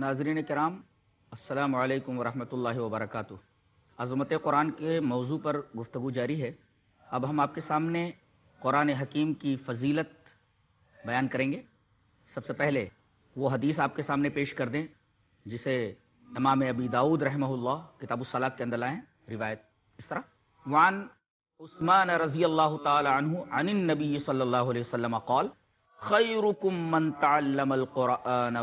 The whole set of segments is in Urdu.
ناظرین کرام السلام علیکم ورحمۃ اللہ وبرکاتہ عظمت قرآن کے موضوع پر گفتگو جاری ہے اب ہم آپ کے سامنے قرآن حکیم کی فضیلت بیان کریں گے سب سے پہلے وہ حدیث آپ کے سامنے پیش کر دیں جسے امام ابی داود رحمہ اللہ کتاب السلاب کے اندر لائیں روایت اس طرح وان عثمان رضی اللہ تعالی عنہ عن النبی صلی اللہ علیہ وسلم قال خیرکم من تعلم القرآن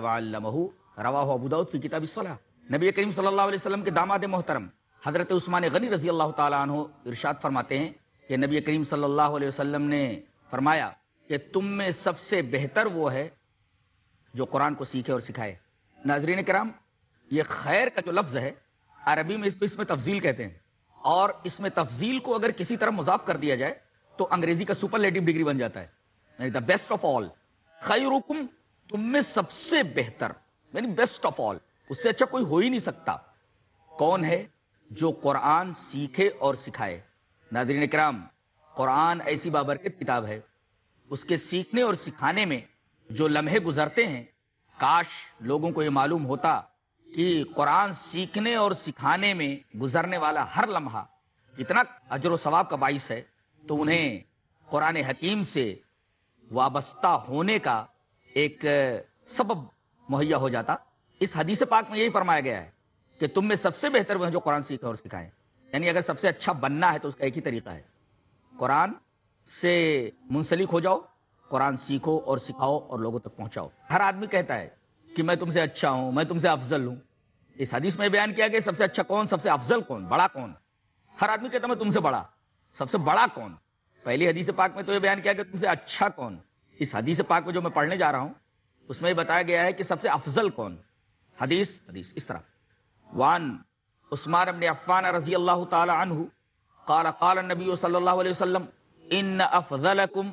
روا ہو کی کتاب الصلاح نبی کریم صلی اللہ علیہ وسلم کے داماد محترم حضرت عثمان غنی رضی اللہ تعالیٰ عنہ ارشاد فرماتے ہیں کہ نبی کریم صلی اللہ علیہ وسلم نے فرمایا کہ تم میں سب سے بہتر وہ ہے جو قرآن کو سیکھے اور سکھائے ناظرین کرام یہ خیر کا جو لفظ ہے عربی میں اس اس میں تفضیل کہتے ہیں اور اس میں تفضیل کو اگر کسی طرح مضاف کر دیا جائے تو انگریزی کا سپر لیٹو ڈگری بن جاتا ہے دا بیسٹ آف آل تم میں سب سے بہتر یعنی بیسٹ آف آل اس سے اچھا کوئی ہو ہی نہیں سکتا کون ہے جو قرآن سیکھے اور سکھائے ناظرین کرام قرآن ایسی بابرکت کتاب ہے اس کے سیکھنے اور سکھانے میں جو لمحے گزرتے ہیں کاش لوگوں کو یہ معلوم ہوتا کہ قرآن سیکھنے اور سکھانے میں گزرنے والا ہر لمحہ اتنا اجر و ثواب کا باعث ہے تو انہیں قرآن حکیم سے وابستہ ہونے کا ایک سبب مہیا ہو جاتا اس حدیث پاک میں یہی فرمایا گیا ہے کہ تم میں سب سے بہتر وہ جو قرآن سیکھے اور سکھائیں یعنی اگر سب سے اچھا بننا ہے تو اس کا ایک ہی طریقہ ہے قرآن سے منسلک ہو جاؤ قرآن سیکھو اور سکھاؤ اور لوگوں تک پہنچاؤ ہر آدمی کہتا ہے کہ میں تم سے اچھا ہوں میں تم سے افضل ہوں اس حدیث میں بیان کیا کہ سب سے اچھا کون سب سے افضل کون بڑا کون ہر آدمی کہتا میں تم سے بڑا سب سے بڑا کون پہلی حدیث پاک میں تو یہ بیان کیا کہ تم سے اچھا کون اس حدیث پاک میں جو میں پڑھنے جا رہا ہوں اس میں بتایا گیا ہے کہ سب سے افضل کون حدیث حدیث اس طرح وان عثمان ابن عفان رضی اللہ تعالی عنہ قال قال النبی صلی اللہ علیہ وسلم ان افضلکم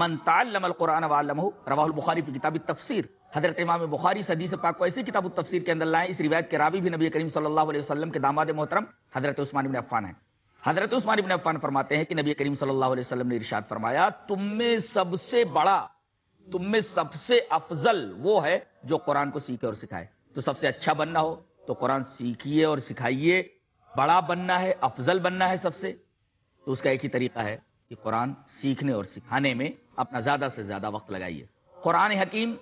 من تعلم البخاری فی کتاب التفسیر حضرت امام بخاری حدیث پاک کو ایسی کتاب التفسیر کے اندر لائیں اس روایت کے راوی بھی نبی کریم صلی اللہ علیہ وسلم کے داماد محترم حضرت عثمان ابن عفان ہیں حضرت عثمان ابن عفان فرماتے ہیں کہ نبی کریم صلی اللہ علیہ وسلم نے ارشاد فرمایا تم میں سب سے بڑا تم میں سب سے افضل وہ ہے جو قرآن کو سیکھے اور سکھائے تو سب سے اچھا بننا ہو تو قرآن سیکھیے اور سکھائیے بڑا بننا ہے افضل بننا ہے سب سے تو اس کا ایک ہی طریقہ ہے کہ قرآن سیکھنے اور سکھانے میں اپنا زیادہ سے زیادہ وقت لگائیے قرآن حکیم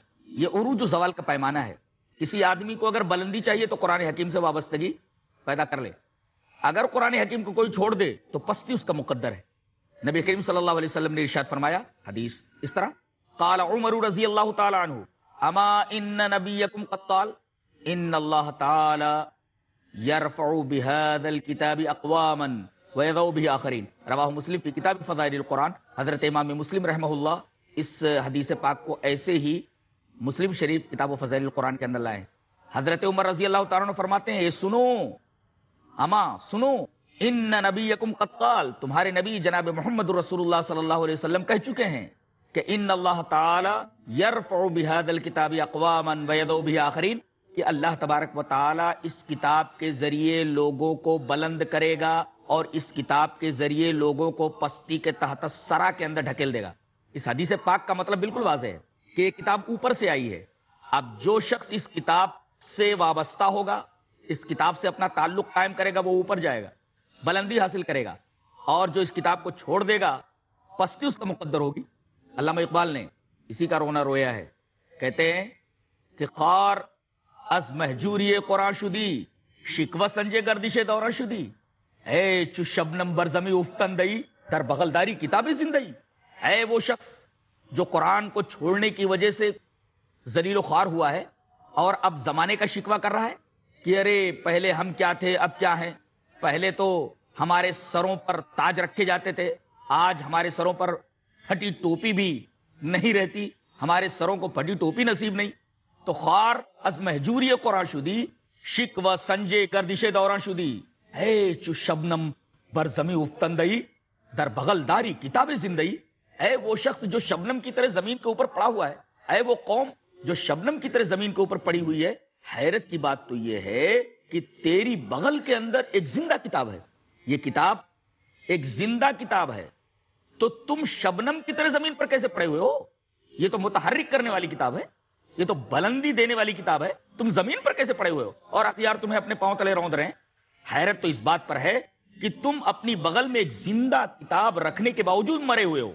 یہ عروج و زوال کا پیمانہ ہے کسی آدمی کو اگر بلندی چاہیے تو قرآن حکیم سے وابستگی پیدا کر لے اگر قرآن حکیم کو کوئی چھوڑ دے تو پستی اس کا مقدر ہے نبی کریم صلی اللہ علیہ وسلم نے ارشاد فرمایا حدیث اس طرح قال عمر رضی اللہ تعالی عنہ اما ان نبیکم قد قال ان اللہ تعالی یرفع بهذا الکتاب اقواما ویضعو به آخرین رواہ مسلم کی کتاب فضائل القرآن حضرت امام مسلم رحمہ اللہ اس حدیث پاک کو ایسے ہی مسلم شریف کتاب و فضائر القرآن کے اندر لائے حضرت عمر رضی اللہ تعالی عنہ فرماتے ہیں اے سنو اما سنو ان نبیکم قد قال تمہارے نبی جناب محمد رسول اللہ صلی اللہ علیہ وسلم کہہ چکے ہیں کہ ان اللہ الکتاب یرف الکتابی اقوام آخرین کہ اللہ تبارک و تعالی اس کتاب کے ذریعے لوگوں کو بلند کرے گا اور اس کتاب کے ذریعے لوگوں کو پستی کے تحت سرا کے اندر ڈھکیل دے گا اس حدیث پاک کا مطلب بالکل واضح ہے کہ یہ کتاب اوپر سے آئی ہے اب جو شخص اس کتاب سے وابستہ ہوگا اس کتاب سے اپنا تعلق قائم کرے گا وہ اوپر جائے گا بلندی حاصل کرے گا اور جو اس کتاب کو چھوڑ دے گا پستی اس کا مقدر ہوگی علامہ اقبال نے اسی کا رونا رویا ہے کہتے ہیں کہ خار از محجوری قرآن شدی شکوہ سنجے گردش دورا شدی اے چو شبنم برزمی افتن دئی در بغلداری کتاب زندگی اے وہ شخص جو قرآن کو چھوڑنے کی وجہ سے زلیل و خوار ہوا ہے اور اب زمانے کا شکوہ کر رہا ہے کہ ارے پہلے ہم کیا تھے اب کیا ہیں پہلے تو ہمارے سروں پر تاج رکھے جاتے تھے آج ہمارے سروں پر پھٹی ٹوپی بھی نہیں رہتی ہمارے سروں کو پھٹی ٹوپی نصیب نہیں تو خوار از محجوری قرآن شدی شک و سنجے گردش دوران شدی اے چو شبنم برزمی افتندئی در بغل داری کتاب زندگی اے وہ شخص جو شبنم کی طرح زمین کے اوپر پڑا ہوا ہے اے وہ قوم جو شبنم کی طرح زمین کے اوپر پڑی ہوئی ہے حیرت کی بات تو یہ ہے کہ تیری بغل کے اندر ایک زندہ کتاب ہے یہ کتاب ایک زندہ کتاب ہے تو تم شبنم کی طرح زمین پر کیسے پڑے ہوئے ہو یہ تو متحرک کرنے والی کتاب ہے یہ تو بلندی دینے والی کتاب ہے تم زمین پر کیسے پڑے ہوئے ہو اور اختیار تمہیں اپنے پاؤں تلے روند رہے ہیں حیرت تو اس بات پر ہے کہ تم اپنی بغل میں ایک زندہ کتاب رکھنے کے باوجود مرے ہوئے ہو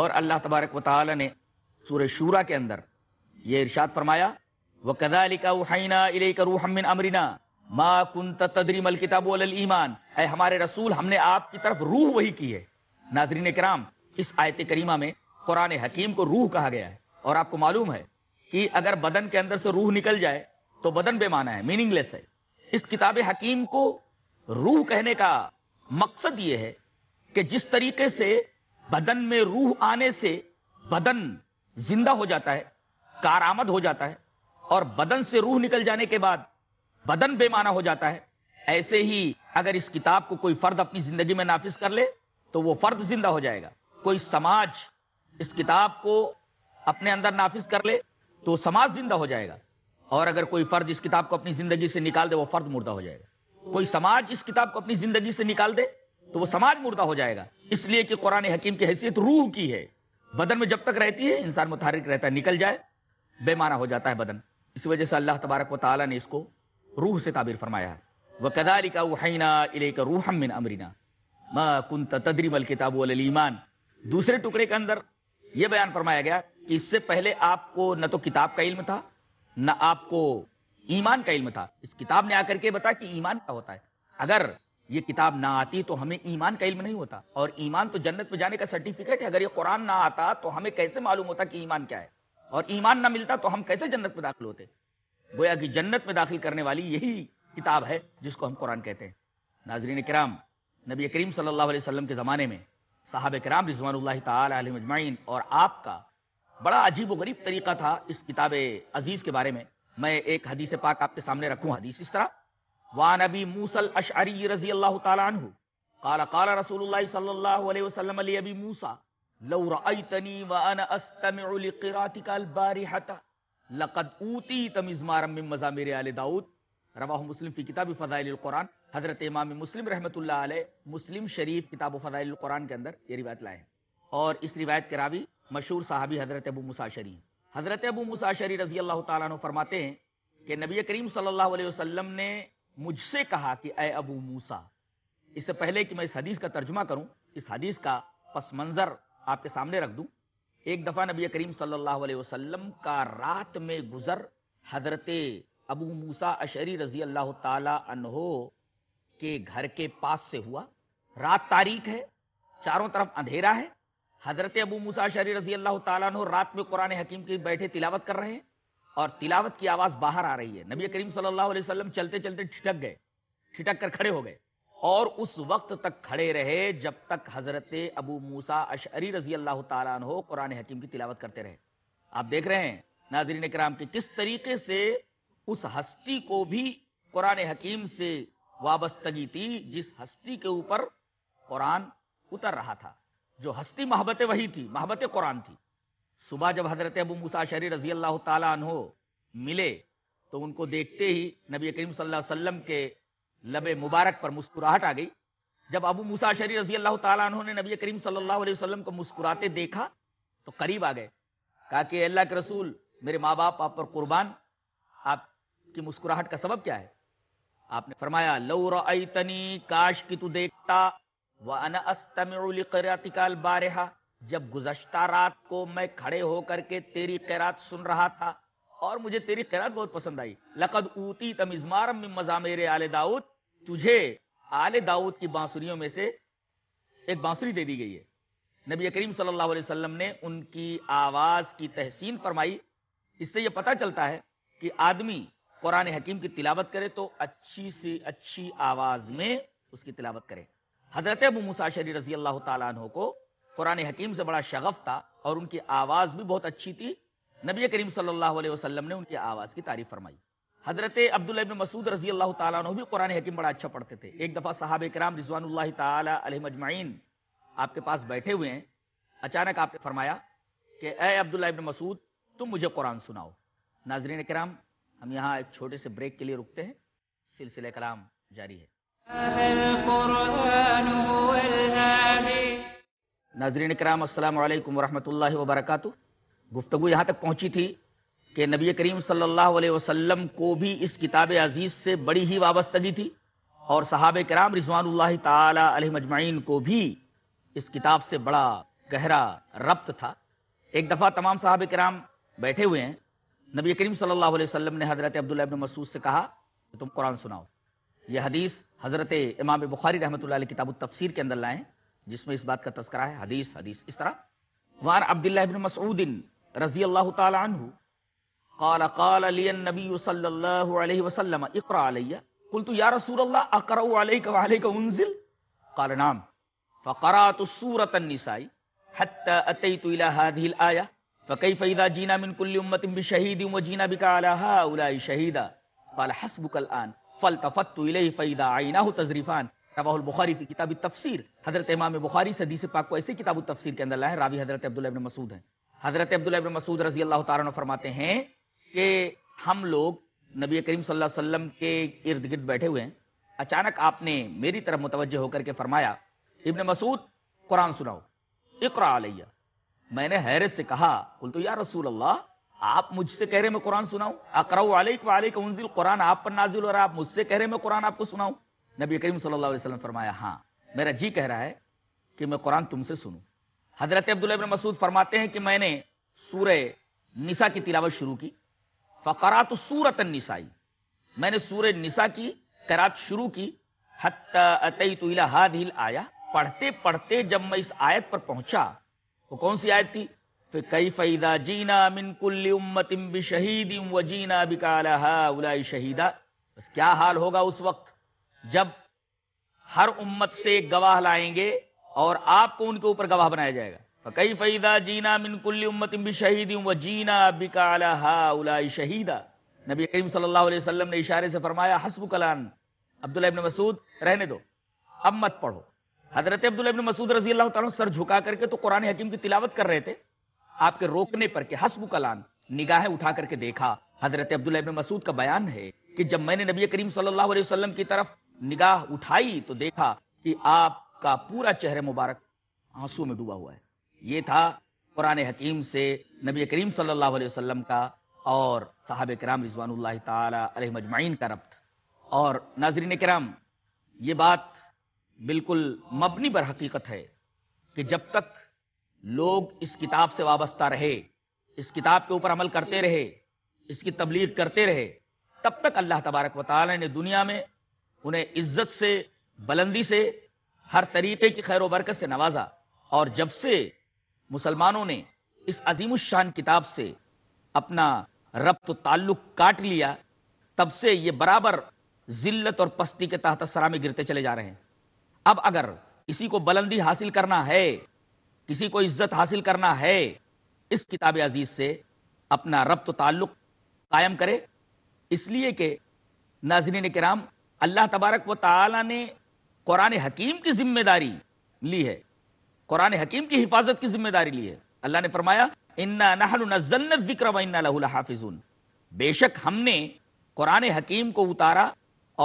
اور اللہ تبارک و تعالی نے سورہ شورا کے اندر یہ ارشاد فرمایا وہ کدا امرینا ما کن تدریم اے ہمارے رسول ہم نے آپ کی طرف روح وہی کی ہے ناظرین کرام اس آیت کریمہ میں قرآن حکیم کو روح کہا گیا ہے اور آپ کو معلوم ہے کہ اگر بدن کے اندر سے روح نکل جائے تو بدن بے معنی ہے میننگ لیس ہے اس کتاب حکیم کو روح کہنے کا مقصد یہ ہے کہ جس طریقے سے بدن میں روح آنے سے بدن زندہ ہو جاتا ہے کارآمد ہو جاتا ہے اور بدن سے روح نکل جانے کے بعد بدن بے معنی ہو جاتا ہے ایسے ہی اگر اس کتاب کو کوئی فرد اپنی زندگی میں نافذ کر لے تو وہ فرد زندہ ہو جائے گا کوئی سماج اس کتاب کو اپنے اندر نافذ کر لے تو سماج زندہ ہو جائے گا اور اگر کوئی فرد اس کتاب کو اپنی زندگی سے نکال دے وہ فرد مردہ ہو جائے گا کوئی سماج اس کتاب کو اپنی زندگی سے نکال دے تو وہ سماج مردہ ہو جائے گا اس لیے کہ قرآن حکیم کی حیثیت روح کی ہے بدن میں جب تک رہتی ہے انسان متحرک رہتا ہے نکل جائے بے معنی ہو جاتا ہے بدن اس وجہ سے اللہ تبارک و تعالیٰ نے اس کو روح سے تعبیر فرمایا ہے وہ قدار کا وہ حینا ارے کا روح امرینا کن تدریم الکتاب علام دوسرے ٹکڑے کے اندر یہ بیان فرمایا گیا کہ اس سے پہلے آپ کو نہ تو کتاب کا علم تھا نہ آپ کو ایمان کا علم تھا اس کتاب نے آ کر کے بتا کہ ایمان کا ہوتا ہے اگر یہ کتاب نہ آتی تو ہمیں ایمان کا علم نہیں ہوتا اور ایمان تو جنت میں جانے کا سرٹیفکیٹ ہے اگر یہ قرآن نہ آتا تو ہمیں کیسے معلوم ہوتا کہ ایمان کیا ہے اور ایمان نہ ملتا تو ہم کیسے جنت میں داخل ہوتے گویا کہ جنت میں داخل کرنے والی یہی کتاب ہے جس کو ہم قرآن کہتے ہیں ناظرین کرام نبی کریم صلی اللہ علیہ وسلم کے زمانے میں صحابہ کرام رضوان اللہ تعالی علیہ مجمعین اور آپ کا بڑا عجیب و غریب طریقہ تھا اس کتاب عزیز کے بارے میں میں ایک حدیث پاک آپ کے سامنے رکھوں حدیث اس طرح وان ابی موسل اشعری رضی اللہ تعالی عنہ قال قال رسول اللہ صلی اللہ علیہ وسلم علی ابی موسی لو رأیتنی وانا استمع لقراتک البارحة لقد اوتیت مزمارا من مزامر آل داؤد رواہ مسلم فی کتاب فضائل القرآن حضرت امام مسلم رحمۃ اللہ علیہ مسلم شریف کتاب و فضائل القرآن کے اندر یہ روایت لائے اور اس روایت کے راوی مشہور صحابی حضرت ابو مساشری حضرت ابو مساشری رضی اللہ تعالیٰ عنہ فرماتے ہیں کہ نبی کریم صلی اللہ علیہ وسلم نے مجھ سے کہا کہ اے ابو موسا اس سے پہلے کہ میں اس حدیث کا ترجمہ کروں اس حدیث کا پس منظر آپ کے سامنے رکھ دوں ایک دفعہ نبی کریم صلی اللہ علیہ وسلم کا رات میں گزر حضرت ابو موسا اشری رضی اللہ تعالیٰ عنہ کے گھر کے پاس سے ہوا رات تاریخ ہے چاروں طرف اندھیرا ہے حضرت ابو مسا شری رضی اللہ تعالیٰ عنہ رات میں قرآن حکیم کے بیٹھے تلاوت کر رہے ہیں اور تلاوت کی آواز باہر آ رہی ہے نبی کریم صلی اللہ علیہ وسلم چلتے چلتے ٹھٹک گئے ٹھٹک کر کھڑے ہو گئے اور اس وقت تک کھڑے رہے جب تک حضرت ابو موسا اشعری رضی اللہ تعالیٰ عنہ قرآن حکیم کی تلاوت کرتے رہے آپ دیکھ رہے ہیں ناظرین کرام کہ کس طریقے سے اس ہستی کو بھی قرآن حکیم سے وابستگی تھی جس ہستی کے اوپر قرآن اتر رہا تھا جو ہستی محبت وہی تھی محبت قرآن تھی صبح جب حضرت ابو مسا شری رضی اللہ تعالیٰ عنہ ملے تو ان کو دیکھتے ہی نبی کریم صلی اللہ علیہ وسلم کے لب مبارک پر مسکراہٹ آ گئی جب ابو مساشری رضی اللہ تعالیٰ عنہ نے نبی کریم صلی اللہ علیہ وسلم کو مسکراتے دیکھا تو قریب آ گئے کہا کہ اللہ کے رسول میرے ماں باپ آپ پر قربان آپ کی مسکراہٹ کا سبب کیا ہے آپ نے فرمایا لو کاش کی تو دیکھتا جب گزشتہ رات کو میں کھڑے ہو کر کے تیری قیرات سن رہا تھا اور مجھے تیری قیرات بہت پسند آئی لقد اوتی تمزمار مزہ میرے آل داؤد تجھے آل داؤد کی بانسریوں میں سے ایک بانسری دے دی گئی ہے نبی کریم صلی اللہ علیہ وسلم نے ان کی آواز کی تحسین فرمائی اس سے یہ پتہ چلتا ہے کہ آدمی قرآن حکیم کی تلاوت کرے تو اچھی سی اچھی آواز میں اس کی تلاوت کرے حضرت ابو مساشری رضی اللہ تعالیٰ عنہ کو قرآن حکیم سے بڑا شغف تھا اور ان کی آواز بھی بہت اچھی تھی نبی کریم صلی اللہ علیہ وسلم نے ان کی آواز کی تعریف فرمائی حضرت عبداللہ ابن مسعود رضی اللہ تعالیٰ عنہ بھی قرآن حکیم بڑا اچھا پڑھتے تھے ایک دفعہ صحابہ کرام رضوان اللہ تعالیٰ علیہ مجمعین آپ کے پاس بیٹھے ہوئے ہیں اچانک آپ نے فرمایا کہ اے عبداللہ ابن مسعود تم مجھے قرآن سناؤ ناظرین کرام ہم یہاں ایک چھوٹے سے بریک کے لیے رکتے ہیں سلسلہ کلام جاری ہے ناظرین کرام السلام علیکم ورحمۃ اللہ وبرکاتہ گفتگو یہاں تک پہنچی تھی کہ نبی کریم صلی اللہ علیہ وسلم کو بھی اس کتاب عزیز سے بڑی ہی وابستگی تھی اور صحاب کرام رضوان اللہ تعالی علیہ مجمعین کو بھی اس کتاب سے بڑا گہرا ربط تھا ایک دفعہ تمام صحاب کرام بیٹھے ہوئے ہیں نبی کریم صلی اللہ علیہ وسلم نے حضرت عبداللہ ابن مسعود سے کہا کہ تم قرآن سناؤ یہ حدیث حضرت امام بخاری رحمۃ اللہ علیہ کتاب التفسیر کے اندر لائے جس میں اس بات کا تذکرہ ہے حدیث حدیث اس طرح وار عبداللہ ابن مسعود رضی اللہ تعالی عنہ قال قال لي النبي صلى الله عليه وسلم اقرا علي قلت يا رسول الله اقرا عليك وعليك انزل قال نعم فقرات سوره النساء حتى اتيت الى هذه الايه فقی فیدا جینا من کل امت بھی شہید و جینا بکا الحا الا شہیدا فال حسب الآن فلطفت علیہ فیدا آئینہ تذریفان رواہ البخاری کی کتاب التفسیر حضرت امام بخاری سے حدیث پاک کو ایسے کتاب التفسیر کے اندر لائے راوی حضرت عبداللہ ابن مسعود ہیں حضرت عبداللہ ابن مسعود رضی اللہ تعالیٰ عنہ فرماتے ہیں کہ ہم لوگ نبی کریم صلی اللہ علیہ وسلم کے ارد گرد بیٹھے ہوئے ہیں اچانک آپ نے میری طرف متوجہ ہو کر کے فرمایا ابن مسعود قرآن سناؤ اقرا علیہ میں نے حیرت سے کہا بول تو یا رسول اللہ آپ مجھ سے کہہ رہے میں قرآن سناؤں اکرو علیک و انزل قرآن آپ پر نازل ہو رہا آپ مجھ سے کہہ رہے میں قرآن آپ کو سناؤں نبی کریم صلی اللہ علیہ وسلم فرمایا ہاں میرا جی کہہ رہا ہے کہ میں قرآن تم سے سنوں حضرت عبداللہ ابن مسعود فرماتے ہیں کہ میں نے سورہ نساء کی تلاوت شروع کی فقرات سورت نسائی میں نے سورہ نساء کی قرات شروع کی حتی اتیتو الہا دیل آیا پڑھتے پڑھتے جب میں اس آیت پر پہنچا وہ کون سی آیت تھی پھر کئی فیدا جینا من کل امت تم بھی شہیدالا شہیدہ بس کیا حال ہوگا اس وقت جب ہر امت سے ایک گواہ لائیں گے اور آپ کو ان کے اوپر گواہ بنایا جائے گا کئی فیدا جینا من کل امت بھی و جینا بکالا ہا الائی شہیدہ نبی کریم صلی اللہ علیہ وسلم نے اشارے سے فرمایا حسب کلان عبداللہ ابن مسعود رہنے دو اب مت پڑھو حضرت عبداللہ ابن مسعود رضی اللہ تعالیٰ سر جھکا کر کے تو قرآن حکیم کی تلاوت کر رہے تھے آپ کے روکنے پر کہ حسب کلان نگاہیں اٹھا کر کے دیکھا حضرت عبداللہ ابن مسعود کا بیان ہے کہ جب میں نے نبی کریم صلی اللہ علیہ وسلم کی طرف نگاہ اٹھائی تو دیکھا کہ آپ کا پورا چہرہ مبارک آنسو میں ڈوبا ہوا ہے یہ تھا قرآن حکیم سے نبی کریم صلی اللہ علیہ وسلم کا اور صاحب کرام رضوان اللہ تعالیٰ علیہ مجمعین کا ربط اور ناظرین کرام یہ بات بالکل مبنی بر حقیقت ہے کہ جب تک لوگ اس کتاب سے وابستہ رہے اس کتاب کے اوپر عمل کرتے رہے اس کی تبلیغ کرتے رہے تب تک اللہ تبارک و تعالی نے دنیا میں انہیں عزت سے بلندی سے ہر طریقے کی خیر و برکت سے نوازا اور جب سے مسلمانوں نے اس عظیم الشان کتاب سے اپنا ربط و تعلق کاٹ لیا تب سے یہ برابر ذلت اور پستی کے تحت سرامی گرتے چلے جا رہے ہیں اب اگر کسی کو بلندی حاصل کرنا ہے کسی کو عزت حاصل کرنا ہے اس کتاب عزیز سے اپنا ربط تعلق قائم کرے اس لیے کہ ناظرین کرام اللہ تبارک و تعالی نے قرآن حکیم کی ذمہ داری لی ہے قرآن حکیم کی حفاظت کی ذمہ داری لی ہے اللہ نے فرمایا انکر الحافظ بے شک ہم نے قرآن حکیم کو اتارا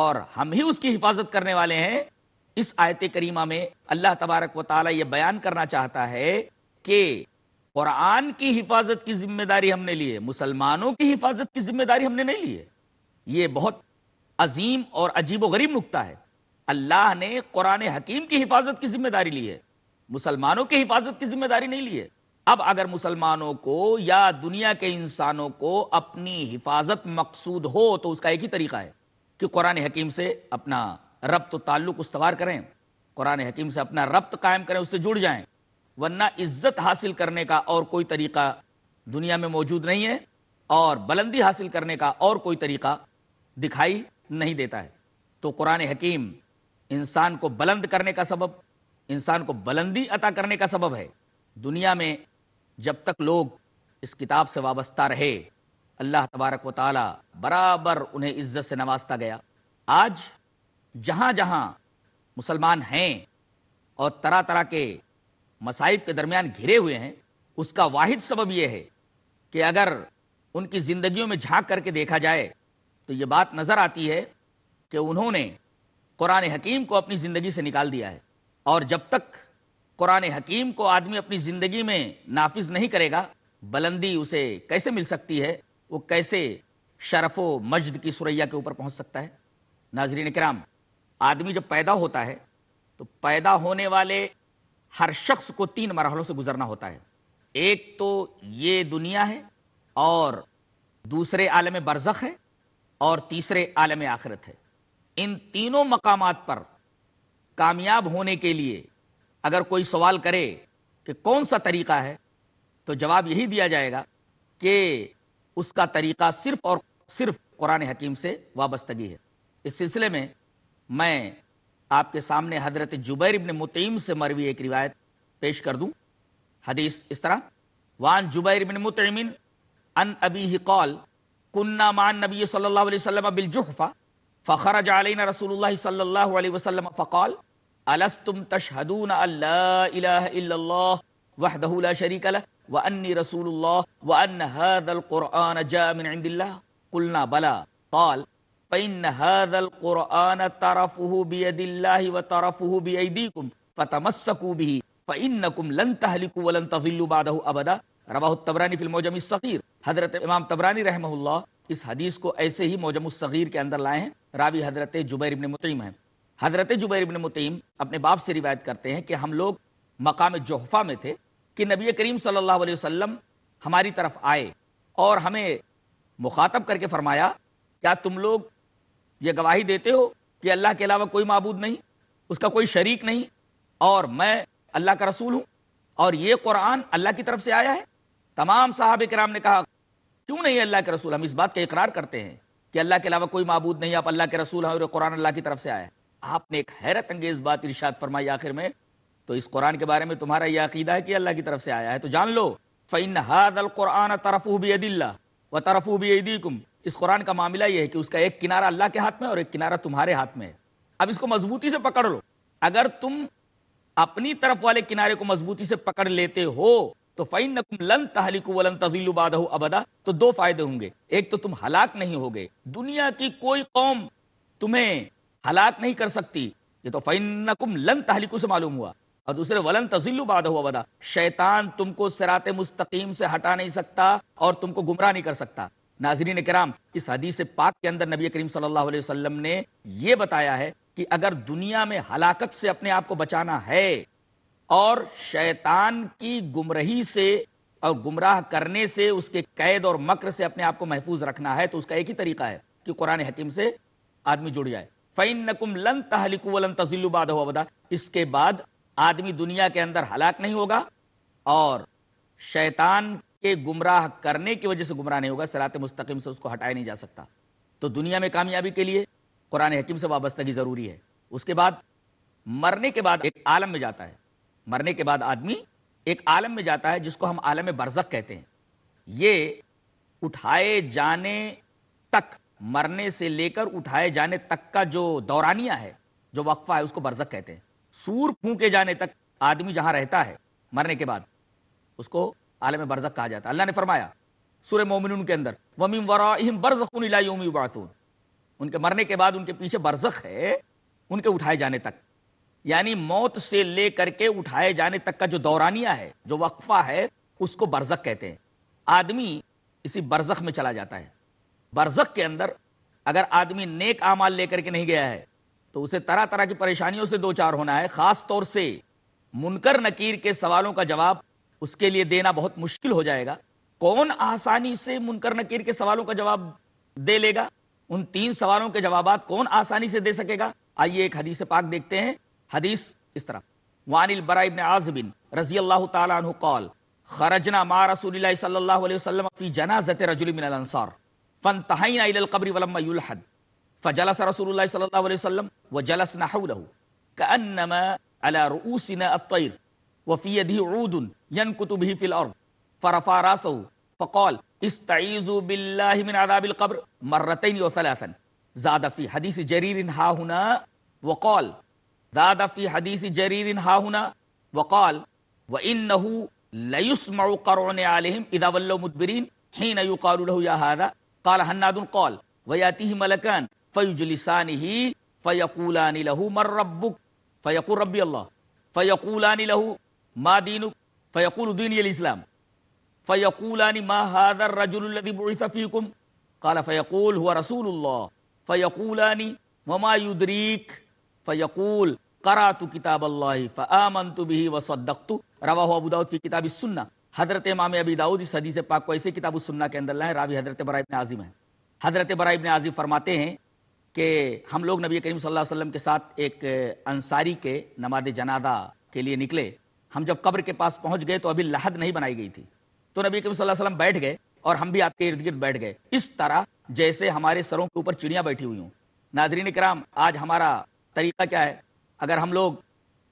اور ہم ہی اس کی حفاظت کرنے والے ہیں اس آیت کریمہ میں اللہ تبارک و تعالیٰ یہ بیان کرنا چاہتا ہے کہ قرآن کی حفاظت کی ذمہ داری ہم نے لی ہے مسلمانوں کی حفاظت کی ذمہ داری ہم نے نہیں لی ہے یہ بہت عظیم اور عجیب و غریب نکتہ ہے اللہ نے قرآن حکیم کی حفاظت کی ذمہ داری لی ہے مسلمانوں کی حفاظت کی ذمہ داری نہیں لی ہے اب اگر مسلمانوں کو یا دنیا کے انسانوں کو اپنی حفاظت مقصود ہو تو اس کا ایک ہی طریقہ ہے کہ قرآن حکیم سے اپنا ربط و تعلق استوار کریں قرآن حکیم سے اپنا ربط قائم کریں اس سے جڑ جائیں ورنہ عزت حاصل کرنے کا اور کوئی طریقہ دنیا میں موجود نہیں ہے اور بلندی حاصل کرنے کا اور کوئی طریقہ دکھائی نہیں دیتا ہے تو قرآن حکیم انسان کو بلند کرنے کا سبب انسان کو بلندی عطا کرنے کا سبب ہے دنیا میں جب تک لوگ اس کتاب سے وابستہ رہے اللہ تبارک و تعالی برابر انہیں عزت سے نوازتا گیا آج جہاں جہاں مسلمان ہیں اور طرح طرح کے مصائب کے درمیان گھرے ہوئے ہیں اس کا واحد سبب یہ ہے کہ اگر ان کی زندگیوں میں جھانک کر کے دیکھا جائے تو یہ بات نظر آتی ہے کہ انہوں نے قرآن حکیم کو اپنی زندگی سے نکال دیا ہے اور جب تک قرآن حکیم کو آدمی اپنی زندگی میں نافذ نہیں کرے گا بلندی اسے کیسے مل سکتی ہے وہ کیسے شرف و مجد کی سریا کے اوپر پہنچ سکتا ہے ناظرین کرام آدمی جب پیدا ہوتا ہے تو پیدا ہونے والے ہر شخص کو تین مرحلوں سے گزرنا ہوتا ہے ایک تو یہ دنیا ہے اور دوسرے عالم برزخ ہے اور تیسرے عالم آخرت ہے ان تینوں مقامات پر کامیاب ہونے کے لیے اگر کوئی سوال کرے کہ کون سا طریقہ ہے تو جواب یہی دیا جائے گا کہ اس کا طریقہ صرف اور صرف قرآن حکیم سے وابستگی ہے اس سلسلے میں میں آپ کے سامنے حضرت جبیر ابن متعیم سے مروی ایک روایت پیش کر دوں حدیث اس طرح وان جبیر ابن متعیم ان ابی ہی قال کننا مان نبی صلی اللہ علیہ وسلم بالجحفہ فخرج علینا رسول اللہ صلی اللہ علیہ وسلم فقال الستم تشہدون ان لا الہ الا اللہ وحدہ لا شریک لہ وانی رسول اللہ وان هذا القرآن جا من عند اللہ قلنا بلا قال فإن هذا القرآن طرفه بيد الله وطرفه بأيديكم فتمسكوا به فإنكم لن تهلكوا ولن تظلوا بعده أبدا رواه التبراني في الموجم الصغير حضرت امام تبرانی رحمه اللہ اس حدیث کو ایسے ہی موجم الصغیر کے اندر لائے ہیں راوی حضرت جبیر ابن مطیم ہیں حضرت جبیر ابن مطیم اپنے باپ سے روایت کرتے ہیں کہ ہم لوگ مقام جوحفا میں تھے کہ نبی کریم صلی اللہ علیہ وسلم ہماری طرف آئے اور ہمیں مخاطب کر کے فرمایا کیا تم لوگ یہ گواہی دیتے ہو کہ اللہ کے علاوہ کوئی معبود نہیں اس کا کوئی شریک نہیں اور میں اللہ کا رسول ہوں اور یہ قرآن اللہ کی طرف سے آیا ہے تمام صاحب کرام نے کہا کیوں نہیں اللہ کے رسول ہم اس بات کا اقرار کرتے ہیں کہ اللہ کے علاوہ کوئی معبود نہیں آپ اللہ کے رسول ہیں اور قرآن اللہ کی طرف سے آیا ہے آپ نے ایک حیرت انگیز بات ارشاد فرمائی آخر میں تو اس قرآن کے بارے میں تمہارا یہ عقیدہ ہے کہ اللہ کی طرف سے آیا ہے تو جان لو حاد القرآن طرف بھی و عیدی کم اس قرآن کا معاملہ یہ ہے کہ اس کا ایک کنارہ اللہ کے ہاتھ میں اور ایک کنارہ تمہارے ہاتھ میں ہے اب اس کو مضبوطی سے پکڑ لو اگر تم اپنی طرف والے کنارے کو مضبوطی سے پکڑ لیتے ہو تو فن بادہ ابدا تو دو فائدے ہوں گے ایک تو تم ہلاک نہیں ہوگے دنیا کی کوئی قوم تمہیں ہلاک نہیں کر سکتی یہ تو نقم لن تہلی سے معلوم ہوا اور دوسرے ولند بادہ ابدا شیطان تم کو سرات مستقیم سے ہٹا نہیں سکتا اور تم کو گمراہ نہیں کر سکتا ناظرین کرام اس حدیث پاک کے اندر نبی کریم صلی اللہ علیہ وسلم نے یہ بتایا ہے کہ اگر دنیا میں ہلاکت سے اپنے آپ کو بچانا ہے اور شیطان کی گمرہی سے اور گمراہ کرنے سے اس کے قید اور مکر سے اپنے آپ کو محفوظ رکھنا ہے تو اس کا ایک ہی طریقہ ہے کہ قرآن حکیم سے آدمی جڑ جائے فائن تہلک باد ہوا اس کے بعد آدمی دنیا کے اندر ہلاک نہیں ہوگا اور شیطان کے گمراہ کرنے کی وجہ سے گمراہ نہیں ہوگا سرات مستقیم سے اس کو ہٹایا نہیں جا سکتا تو دنیا میں کامیابی کے لیے قرآن حکیم سے وابستگی ضروری ہے اس کے بعد مرنے کے بعد ایک عالم میں جاتا ہے مرنے کے بعد آدمی ایک عالم میں جاتا ہے جس کو ہم عالم برزق کہتے ہیں یہ اٹھائے جانے تک مرنے سے لے کر اٹھائے جانے تک کا جو دورانیہ ہے جو وقفہ ہے اس کو برزق کہتے ہیں سور پھونکے جانے تک آدمی جہاں رہتا ہے مرنے کے بعد اس کو عالم برزق کہا جاتا ہے اللہ نے فرمایا سورہ مومنون کے اندر وَمِن وَرَائِهِمْ بَرْزَخٌ إِلَى يَوْمِ يُبْعَثُونَ ان کے مرنے کے بعد ان کے پیچھے برزخ ہے ان کے اٹھائے جانے تک یعنی موت سے لے کر کے اٹھائے جانے تک کا جو دورانیہ ہے جو وقفہ ہے اس کو برزخ کہتے ہیں آدمی اسی برزخ میں چلا جاتا ہے برزخ کے اندر اگر آدمی نیک اعمال لے کر کے نہیں گیا ہے تو اسے طرح طرح کی پریشانیوں سے دو چار ہونا ہے خاص طور سے منکر نکیر کے سوالوں کا جواب اس کے لیے دینا بہت مشکل ہو جائے گا کون آسانی سے منکر نکیر کے سوالوں کا جواب دے لے گا ان تین سوالوں کے جوابات کون آسانی سے دے سکے گا آئیے ایک حدیث پاک دیکھتے ہیں حدیث اس طرح وان البرا ابن عازب رضی اللہ تعالی عنہ قال خرجنا ما رسول اللہ صلی اللہ علیہ وسلم فی جنازت رجل من الانصار فانتہینا الى القبر ولما یلحد فجلس رسول اللہ صلی اللہ علیہ وسلم وجلسنا حوله كأنما على رؤوسنا الطير وفي يده عود ينكت به في الأرض فرفع راسه فقال استعيذوا بالله من عذاب القبر مرتين وثلاثا زاد في حديث جرير ها هنا وقال زاد في حديث جرير ها هنا وقال وإنه ليسمع قرع عليهم إذا ولوا مدبرين حين يقال له يا هذا قال هناد قال وياتيه ملكان فيجلسانه فيقولان له من ربك فيقول ربي الله فيقولان له ما دین فیقول دین الاسلام فیقولانی ما هذا الرجل الذي بعث فيكم قال فیقول هو رسول الله فیقولانی وما يدريك فیقول قرات کتاب اللہ فآمنت به وصدقت رواه ابو داود فی کتاب السنہ حضرت امام ابی داؤد اس حدیث پاک کو ایسے کتاب السنہ کے اندر لائیں راوی حضرت برائے ابن عظیم ہیں حضرت برائے ابن عظیم فرماتے ہیں کہ ہم لوگ نبی کریم صلی اللہ علیہ وسلم کے ساتھ ایک انصاری کے نماز جنازہ کے لیے نکلے ہم جب قبر کے پاس پہنچ گئے تو ابھی لحد نہیں بنائی گئی تھی تو نبی کریم صلی اللہ علیہ وسلم بیٹھ گئے اور ہم بھی آپ کے ارد گرد بیٹھ گئے اس طرح جیسے ہمارے سروں کے اوپر چڑیاں بیٹھی ہوئی ہوں ناظرین کرام آج ہمارا طریقہ کیا ہے اگر ہم لوگ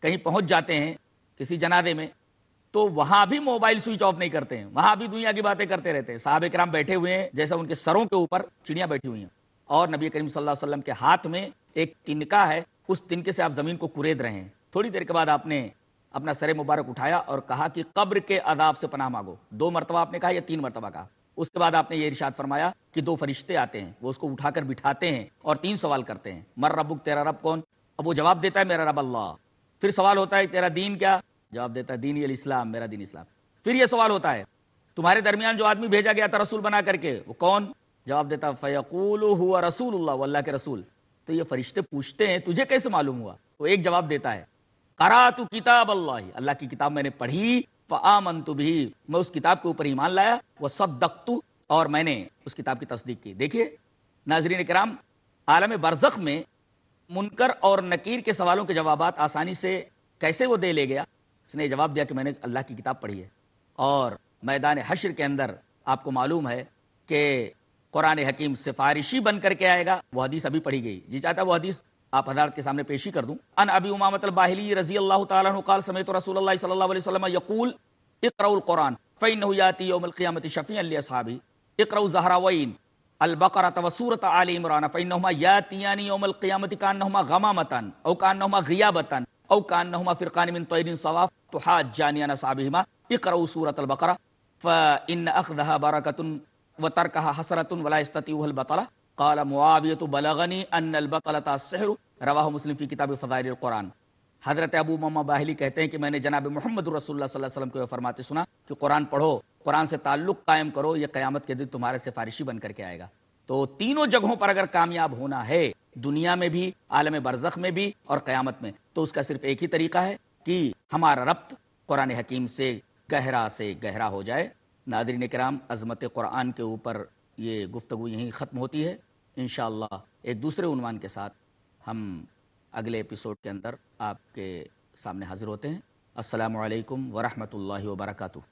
کہیں پہنچ جاتے ہیں کسی جنادے میں تو وہاں بھی موبائل سوئچ آف نہیں کرتے ہیں وہاں بھی دنیا کی باتیں کرتے رہتے ہیں صاحب کرام بیٹھے ہوئے ہیں جیسے ان کے سروں کے اوپر چڑیاں بیٹھی ہوئی ہیں اور نبی کریم صلی اللہ علیہ وسلم کے ہاتھ میں ایک تنکا ہے اس تنکے سے آپ زمین کو کرید رہے ہیں تھوڑی دیر کے بعد آپ نے اپنا سر مبارک اٹھایا اور کہا کہ قبر کے عذاب سے پناہ مانگو دو مرتبہ آپ نے کہا یا تین مرتبہ کہا اس کے بعد آپ نے یہ ارشاد فرمایا کہ دو فرشتے آتے ہیں وہ اس کو اٹھا کر بٹھاتے ہیں اور تین سوال کرتے ہیں مر ربک تیرا رب کون اب وہ جواب دیتا ہے میرا رب اللہ پھر سوال ہوتا ہے تیرا دین کیا جواب دیتا ہے دین اسلام میرا دین اسلام پھر یہ سوال ہوتا ہے تمہارے درمیان جو آدمی بھیجا گیا تھا رسول بنا کر کے وہ کون جواب دیتا فیقول رسول اللہ کے رسول تو یہ فرشتے پوچھتے ہیں تجھے کیسے معلوم ہوا وہ ایک جواب دیتا ہے کراتو کتاب اللہ اللہ کی کتاب میں نے پڑھی فآمن تو بھی میں اس کتاب کے اوپر ایمان لایا وہ سب اور میں نے اس کتاب کی تصدیق کی دیکھیے ناظرین کرام عالم برزخ میں منکر اور نکیر کے سوالوں کے جوابات آسانی سے کیسے وہ دے لے گیا اس نے جواب دیا کہ میں نے اللہ کی کتاب پڑھی ہے اور میدان حشر کے اندر آپ کو معلوم ہے کہ قرآن حکیم سفارشی بن کر کے آئے گا وہ حدیث ابھی پڑھی گئی جی چاہتا وہ حدیث आप हदारत के सामने पेशी कर दूं अन अबी उमामत बाहली रजी अल्लाह तआला समेत रसूल अल्लाह सल्लल्लाहु अलैहि वसल्लम यकूल इकराउल कुरान फ़इन याती यौम क़ियामत शफ़ी अस्हाबी इकराउ ज़हरावैन अलबकर तवसूरत आल इमरान फ़इनमा यातियानी यौम क़ियामत कानमा गमामतन औ कानमा गियाबतन औ कानमा फ़िरकान मिन तैरिन सवाफ तुहाज जानियान अस्हाबिहिमा इकराउ सूरत अलबकर फ़इन अखदहा बरकतुन व तरकहा हसरतुन वला इस्ततीउल बतला قال معاویت بلغنی ان رواہ مسلم فی کتاب فضائر القرآن حضرت ابو مما باہلی کہتے ہیں کہ میں نے جناب محمد رسول اللہ اللہ صلی علیہ وسلم کو فرماتے سنا کہ قرآن قرآن پڑھو سے تعلق قائم کرو یہ قیامت کے دن تمہارے سفارشی بن کر کے آئے گا تو تینوں جگہوں پر اگر کامیاب ہونا ہے دنیا میں بھی عالم برزخ میں بھی اور قیامت میں تو اس کا صرف ایک ہی طریقہ ہے کہ ہمارا ربط قرآن حکیم سے گہرا سے گہرا ہو جائے ناظرین کرام عظمت قرآن کے اوپر یہ گفتگو یہیں ختم ہوتی ہے انشاءاللہ ایک دوسرے عنوان کے ساتھ ہم اگلے اپیسوڈ کے اندر آپ کے سامنے حاضر ہوتے ہیں السلام علیکم ورحمۃ اللہ وبرکاتہ